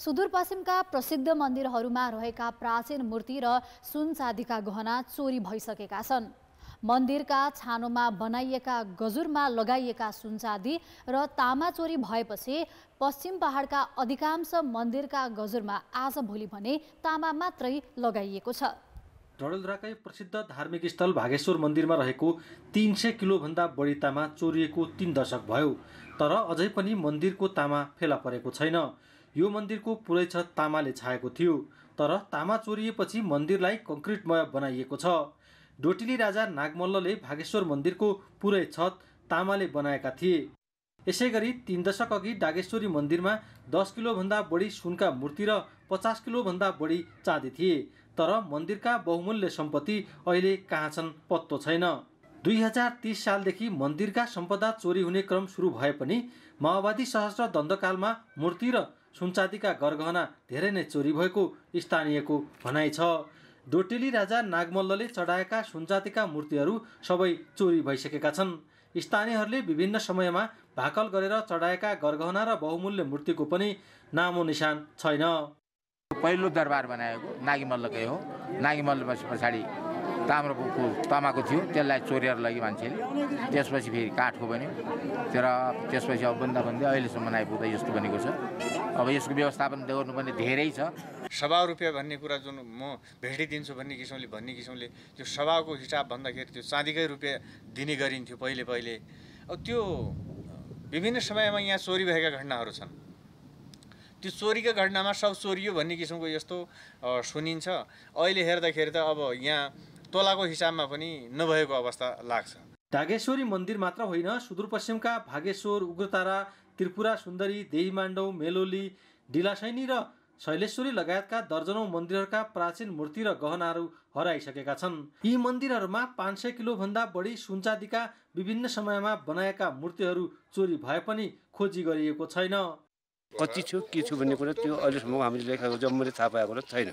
सुदूरपश्चिमका प्रसिद्ध मन्दिरहरूमा रहेका प्राचीन मूर्ति र सुन चाँदीका गहना चोरी भइसकेका छन् मन्दिरका छानोमा बनाइएका गजुरमा लगाइएका सुन चाँदी र तामा चोरी भएपछि पश्चिम पहाडका अधिकांश मन्दिरका गजुरमा आजभोलि भने तामा मात्रै लगाइएको छ डडेलधुराकै प्रसिद्ध धार्मिक स्थल भागेश्वर मन्दिरमा रहेको तिन सय किलोभन्दा बढी तामा चोरिएको तिन दशक भयो तर अझै पनि मन्दिरको तामा फेला परेको छैन यो मन्दिरको पुरै छत तामाले छाएको थियो तर तामा चोरिएपछि मन्दिरलाई कङ्क्रिटमय बनाइएको छ डोटिली राजा नागमल्लले भागेश्वर मन्दिरको पुरै छत तामाले बनाएका थिए यसै गरी तिन दशक अघि डागेश्वरी मन्दिरमा दस किलोभन्दा बढी सुनका मूर्ति र पचास किलोभन्दा बढी चाँदी थिए तर मन्दिरका बहुमूल्य सम्पत्ति अहिले कहाँ छन् पत्तो छैन दुई हजार तिस सालदेखि मन्दिरका सम्पदा चोरी हुने क्रम सुरु भए पनि माओवादी सहस्र दण्डकालमा मूर्ति र सुनचाँदीका गरगहना धेरै नै चोरी भएको स्थानीयको भनाइ छ डोटेली राजा नागमल्लले चढाएका सुनजातिका मूर्तिहरू सबै चोरी भइसकेका छन् स्थानीयहरूले विभिन्न समयमा भाकल गरेर चढाएका गरगहना र बहुमूल्य मूर्तिको पनि नामो निशान छैन पहिलो दरबार बनाएको नागिमल्लकै हो नागिमल्ल पछाडि ताम्रोको तमाको थियो त्यसलाई चोरेर लग्यो मान्छेले त्यसपछि फेरि काठको बन्यो तर त्यसपछि अब बन्दा बन्दै अहिलेसम्म आइपुग्दा यस्तो बनेको छ अब यसको व्यवस्थापन गर्नुपर्ने धेरै छ सभा रुपियाँ भन्ने कुरा जुन म भेटिदिन्छु भन्ने किसिमले भन्ने किसिमले त्यो सभाको हिसाब भन्दाखेरि त्यो चाँदीकै रुपियाँ दिने गरिन्थ्यो पहिले पहिले अब त्यो विभिन्न समयमा यहाँ चोरी भएका घटनाहरू छन् त्यो चोरीको घटनामा सब चोरियो भन्ने किसिमको यस्तो सुनिन्छ अहिले हेर्दाखेरि त अब यहाँ तोलाको हिसाबमा पनि नभएको अवस्था लाग्छ ढागेश्वरी मन्दिर मात्र होइन सुदूरपश्चिमका भागेश्वर उग्रतारा त्रिपुरा सुन्दरी देहीमाण्डौ मेलोली डिलासैनी र शैलेश्वरी लगायतका दर्जनौँ मन्दिरहरूका प्राचीन मूर्ति र गहनाहरू हराइसकेका छन् यी मन्दिरहरूमा पाँच सय किलोभन्दा बढी सुनचाँदीका विभिन्न समयमा बनाएका मूर्तिहरू चोरी भए पनि खोजी गरिएको छैन कति छु के छु भन्ने कुरा त्यो अहिलेसम्म हामीले लेखाएको जम्मैले थाहा पाएको छैन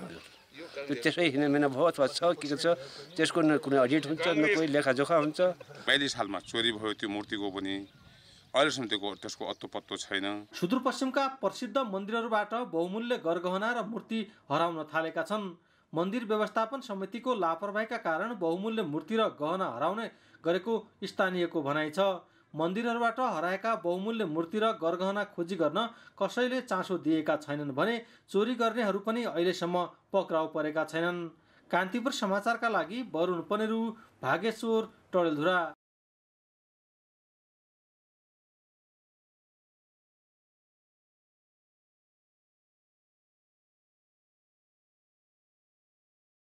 त्यो त्यसै हिँड्ने महिना भयो अथवा छ के छ त्यसको न कुनै अडिट हुन्छ न कोही लेखाजोखा हुन्छ बयालिस सालमा चोरी भयो त्यो मूर्तिको पनि अहिलेसम्म त्यो त्यसको पत्तो छैन सुदूरपश्चिमका प्रसिद्ध मन्दिरहरूबाट बहुमूल्य गरगहना र मूर्ति हराउन थालेका छन् मन्दिर व्यवस्थापन समितिको लापरवाहीका कारण बहुमूल्य मूर्ति र गहना हराउने गरेको स्थानीयको भनाइ छ मन्दिरहरूबाट हराएका बहुमूल्य मूर्ति र गरगहना खोजी गर्न कसैले चासो दिएका छैनन् भने चोरी गर्नेहरू पनि अहिलेसम्म पक्राउ परेका छैनन् कान्तिपुर समाचारका लागि वरुण पनेरु भागेश्वर टडेलधुरा